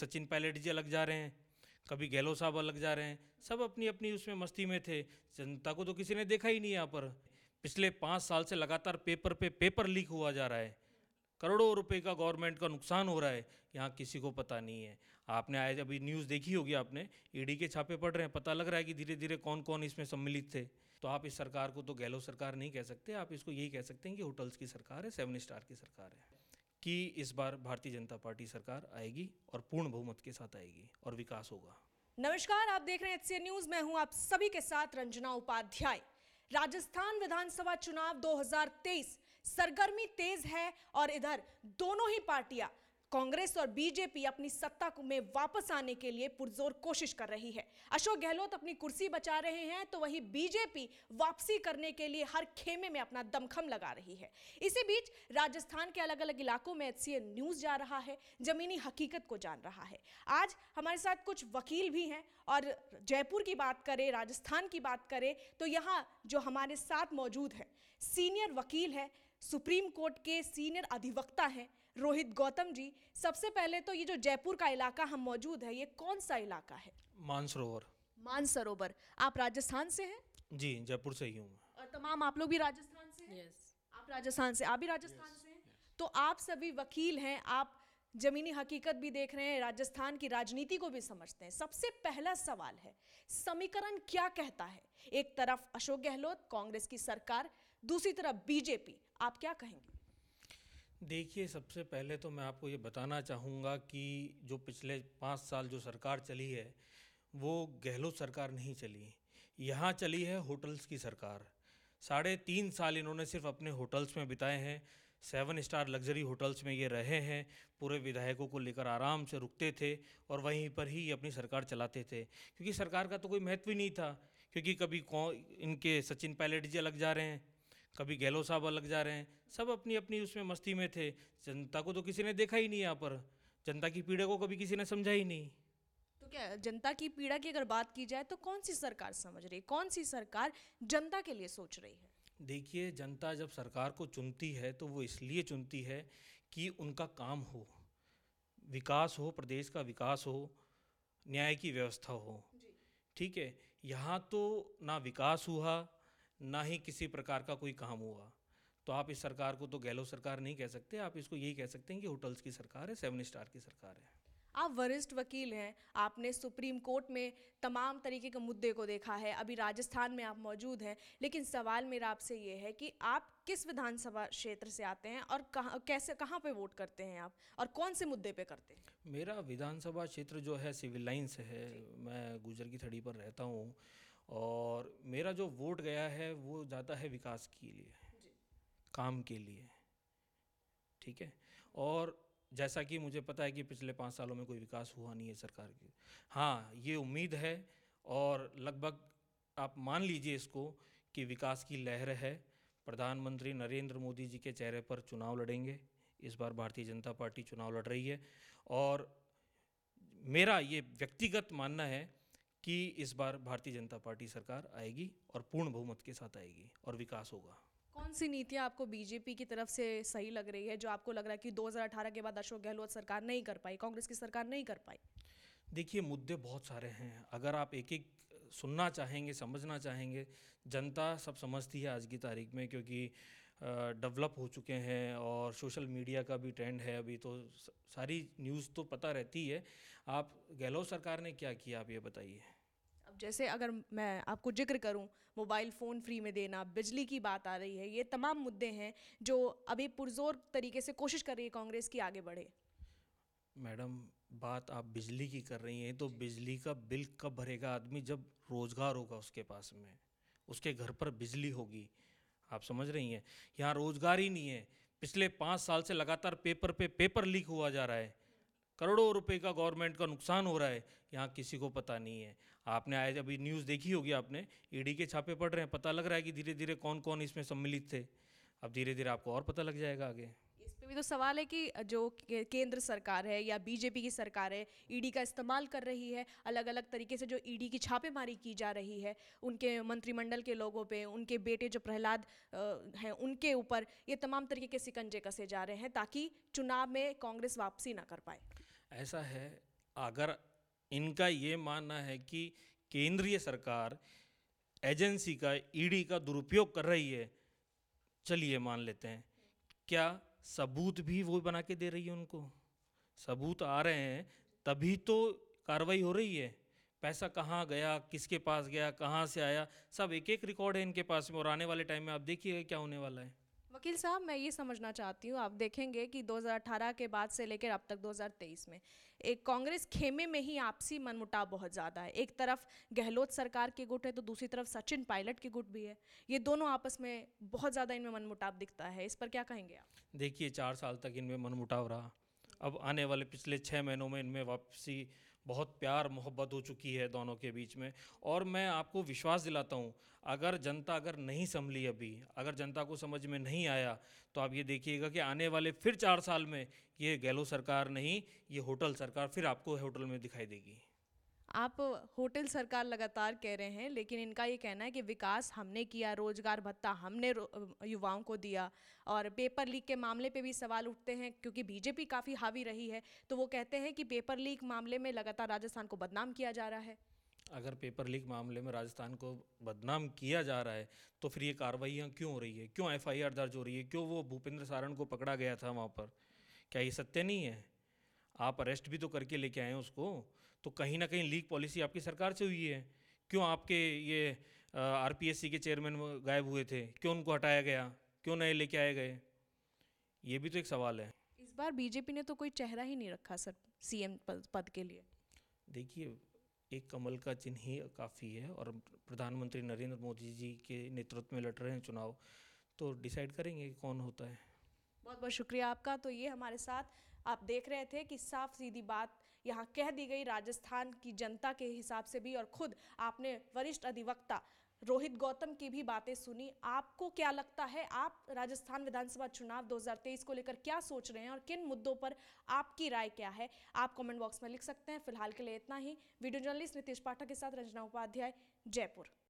Sachin pilot जी अलग जा रहे हैं कभी गहलोत साहब अलग जा रहे हैं सब अपनी अपनी उसमें मस्ती में थे जनता को तो किसी ने देखा ही नहीं यहाँ पर पिछले पाँच साल से लगातार पेपर पे पेपर लीक हुआ जा रहा है करोड़ों रुपए का गवर्नमेंट का नुकसान हो रहा है यहाँ किसी को पता नहीं है आपने आज अभी न्यूज़ देखी होगी आपने ईडी के छापे पड़ रहे हैं पता लग रहा है कि धीरे धीरे कौन कौन इसमें सम्मिलित थे तो आप इस सरकार को तो गहलोत सरकार नहीं कह सकते आप इसको यही कह सकते हैं कि होटल्स की सरकार है सेवन स्टार की सरकार है कि इस बार भारतीय जनता पार्टी सरकार आएगी और पूर्ण बहुमत के साथ आएगी और विकास होगा नमस्कार आप देख रहे हैं एचसीएन न्यूज मैं हूं आप सभी के साथ रंजना उपाध्याय राजस्थान विधानसभा चुनाव 2023 सरगर्मी तेज है और इधर दोनों ही पार्टियां कांग्रेस और बीजेपी अपनी सत्ता में वापस आने के लिए पुरजोर कोशिश कर रही है अशोक गहलोत अपनी कुर्सी बचा रहे हैं तो वहीं बीजेपी वापसी करने के लिए हर खेमे में अपना दमखम लगा रही है इसी बीच राजस्थान के अलग अलग इलाकों में एच न्यूज जा रहा है जमीनी हकीकत को जान रहा है आज हमारे साथ कुछ वकील भी हैं और जयपुर की बात करें राजस्थान की बात करें तो यहाँ जो हमारे साथ मौजूद है सीनियर वकील है सुप्रीम कोर्ट के सीनियर अधिवक्ता हैं रोहित गौतम जी सबसे पहले तो ये जो जयपुर का इलाका हम मौजूद है ये कौन सा इलाका है मानसरोवर मानसरोवर आप राजस्थान से हैं जी जयपुर से ही हूँ और तमाम आप लोग भी राजस्थान से हैं yes. आप राजस्थान से आप भी राजस्थान yes. से हैं तो आप सभी वकील हैं आप जमीनी हकीकत भी देख रहे हैं राजस्थान की राजनीति को भी समझते हैं सबसे पहला सवाल है समीकरण क्या कहता है एक तरफ अशोक गहलोत कांग्रेस की सरकार दूसरी तरफ बीजेपी आप क्या कहेंगे देखिए सबसे पहले तो मैं आपको ये बताना चाहूँगा कि जो पिछले पाँच साल जो सरकार चली है वो गहलोत सरकार नहीं चली यहाँ चली है होटल्स की सरकार साढ़े तीन साल इन्होंने सिर्फ अपने होटल्स में बिताए हैं सेवन स्टार लग्जरी होटल्स में ये रहे हैं पूरे विधायकों को लेकर आराम से रुकते थे और वहीं पर ही अपनी सरकार चलाते थे क्योंकि सरकार का तो कोई महत्व ही नहीं था क्योंकि कभी कौन इनके सचिन पायलट जी अलग जा रहे हैं कभी गहलोत साहब अलग जा रहे हैं सब अपनी अपनी उसमें मस्ती में थे जनता को तो किसी ने देखा ही नहीं यहाँ पर जनता की पीड़ा को कभी किसी ने समझा ही नहीं तो क्या जनता की पीड़ा की अगर बात की जाए तो कौन सी सरकार समझ रही है कौन सी सरकार जनता के लिए सोच रही है देखिए जनता जब सरकार को चुनती है तो वो इसलिए चुनती है कि उनका काम हो विकास हो प्रदेश का विकास हो न्याय की व्यवस्था हो ठीक है यहाँ तो ना विकास हुआ ना ही किसी प्रकार का कोई काम हुआ तो आप इस सरकार को तो गहलोत सरकार नहीं कह सकते आप इसको यही कह सकते हैं कि होटल्स की सरकार है सेवन स्टार की सरकार है आप वरिष्ठ वकील हैं आपने सुप्रीम कोर्ट में तमाम तरीके के मुद्दे को देखा है अभी राजस्थान में आप मौजूद हैं लेकिन सवाल मेरा आपसे ये है कि आप किस विधानसभा क्षेत्र से आते हैं और कहाँ कैसे कहाँ पे वोट करते हैं आप और कौन से मुद्दे पे करते हैं मेरा विधानसभा क्षेत्र जो है सिविल लाइन्स है मैं गुजर की थड़ी पर रहता हूँ और मेरा जो वोट गया है वो जाता है विकास के लिए काम के लिए ठीक है और जैसा कि मुझे पता है कि पिछले पाँच सालों में कोई विकास हुआ नहीं है सरकार की हाँ ये उम्मीद है और लगभग आप मान लीजिए इसको कि विकास की लहर है प्रधानमंत्री नरेंद्र मोदी जी के चेहरे पर चुनाव लड़ेंगे इस बार भारतीय जनता पार्टी चुनाव लड़ रही है और मेरा ये व्यक्तिगत मानना है कि इस बार भारतीय जनता पार्टी सरकार आएगी और पूर्ण बहुमत के साथ आएगी और विकास होगा कौन सी नीतियां आपको बीजेपी की तरफ से सही लग रही है जो आपको लग रहा है कि 2018 के बाद अशोक गहलोत सरकार नहीं कर पाई कांग्रेस की सरकार नहीं कर पाई देखिए मुद्दे बहुत सारे हैं अगर आप एक एक सुनना चाहेंगे समझना चाहेंगे जनता सब समझती है आज की तारीख में क्योंकि डेवलप हो चुके हैं और सोशल मीडिया का भी ट्रेंड है अभी तो सारी न्यूज़ तो पता रहती है आप गहलोत सरकार ने क्या किया आप ये बताइए जैसे अगर मैं आपको जिक्र करूं मोबाइल फ़ोन फ्री में देना बिजली की बात आ रही है ये तमाम मुद्दे हैं जो अभी पुरजोर तरीके से कोशिश कर रही है कांग्रेस की आगे बढ़े मैडम बात आप बिजली की कर रही हैं तो बिजली का बिल कब भरेगा आदमी जब रोज़गार होगा उसके पास में उसके घर पर बिजली होगी आप समझ रही हैं यहाँ रोज़गार ही नहीं है पिछले पाँच साल से लगातार पेपर पे पेपर लीक हुआ जा रहा है करोड़ों रुपए का गवर्नमेंट का नुकसान हो रहा है यहाँ किसी को पता नहीं है आपने आज अभी न्यूज़ देखी होगी आपने ईडी के छापे पड़ रहे हैं पता लग रहा है कि धीरे धीरे कौन कौन इसमें सम्मिलित थे अब धीरे धीरे आपको और पता लग जाएगा आगे इस पे भी तो सवाल है कि जो केंद्र सरकार है या बीजेपी की सरकार है ईडी का इस्तेमाल कर रही है अलग अलग तरीके से जो ईडी की छापेमारी की जा रही है उनके मंत्रिमंडल के लोगों पे उनके बेटे जो प्रहलाद हैं उनके ऊपर ये तमाम तरीके के सिकंजे कसे जा रहे हैं ताकि चुनाव में कांग्रेस वापसी ना कर पाए ऐसा है अगर इनका ये मानना है कि केंद्रीय सरकार एजेंसी का ईडी e का दुरुपयोग कर रही है चलिए मान लेते हैं क्या सबूत भी वो बना के दे रही है उनको सबूत आ रहे हैं तभी तो कार्रवाई हो रही है पैसा कहाँ गया किसके पास गया कहाँ से आया सब एक एक रिकॉर्ड है इनके पास में और आने वाले टाइम में आप देखिएगा क्या होने वाला है वकील साहब मैं ये समझना चाहती हूँ आप देखेंगे कि 2018 के बाद से लेकर अब तक 2023 में एक कांग्रेस खेमे में ही आपसी मनमुटाव बहुत ज़्यादा है एक तरफ गहलोत सरकार के गुट है तो दूसरी तरफ सचिन पायलट के गुट भी है ये दोनों आपस में बहुत ज़्यादा इनमें मनमुटाव दिखता है इस पर क्या कहेंगे आप देखिए चार साल तक इनमें मनमुटाव रहा अब आने वाले पिछले छः महीनों में इनमें वापसी बहुत प्यार मोहब्बत हो चुकी है दोनों के बीच में और मैं आपको विश्वास दिलाता हूँ अगर जनता अगर नहीं संभली अभी अगर जनता को समझ में नहीं आया तो आप ये देखिएगा कि आने वाले फिर चार साल में ये गहलोत सरकार नहीं ये होटल सरकार फिर आपको होटल में दिखाई देगी आप होटल सरकार लगातार कह रहे हैं लेकिन इनका ये कहना है कि विकास हमने किया रोजगार भत्ता हमने युवाओं को दिया और पेपर लीक के मामले पे भी सवाल उठते हैं क्योंकि बीजेपी काफ़ी हावी रही है तो वो कहते हैं कि पेपर लीक मामले में लगातार राजस्थान को बदनाम किया जा रहा है अगर पेपर लीक मामले में राजस्थान को बदनाम किया जा रहा है तो फिर ये कार्रवाइयाँ क्यों हो रही है क्यों एफआईआर दर्ज हो रही है क्यों वो भूपेंद्र सारण को पकड़ा गया था वहाँ पर क्या ये सत्य नहीं है आप अरेस्ट भी तो करके लेके आए हैं उसको तो कहीं ना कहीं लीक पॉलिसी आपकी सरकार से हुई है क्यों आपके ये आर के चेयरमैन गायब हुए थे क्यों उनको हटाया गया क्यों नए लेके आए गए ये भी तो एक सवाल है इस बार बीजेपी ने तो कोई चेहरा ही नहीं रखा सर सीएम पद के लिए देखिए एक कमल का चिन्ह ही काफ़ी है और प्रधानमंत्री नरेंद्र मोदी जी के नेतृत्व में लड़ रहे हैं चुनाव तो डिसाइड करेंगे कौन होता है बहुत बहुत शुक्रिया आपका तो ये हमारे साथ आप देख रहे थे कि साफ सीधी बात यहाँ कह दी गई राजस्थान की जनता के हिसाब से भी और खुद आपने वरिष्ठ अधिवक्ता रोहित गौतम की भी बातें सुनी आपको क्या लगता है आप राजस्थान विधानसभा चुनाव 2023 को लेकर क्या सोच रहे हैं और किन मुद्दों पर आपकी राय क्या है आप कमेंट बॉक्स में लिख सकते हैं फिलहाल के लिए इतना ही वीडियो जर्नलिस्ट नीतीश पाठक के साथ रंजना उपाध्याय जयपुर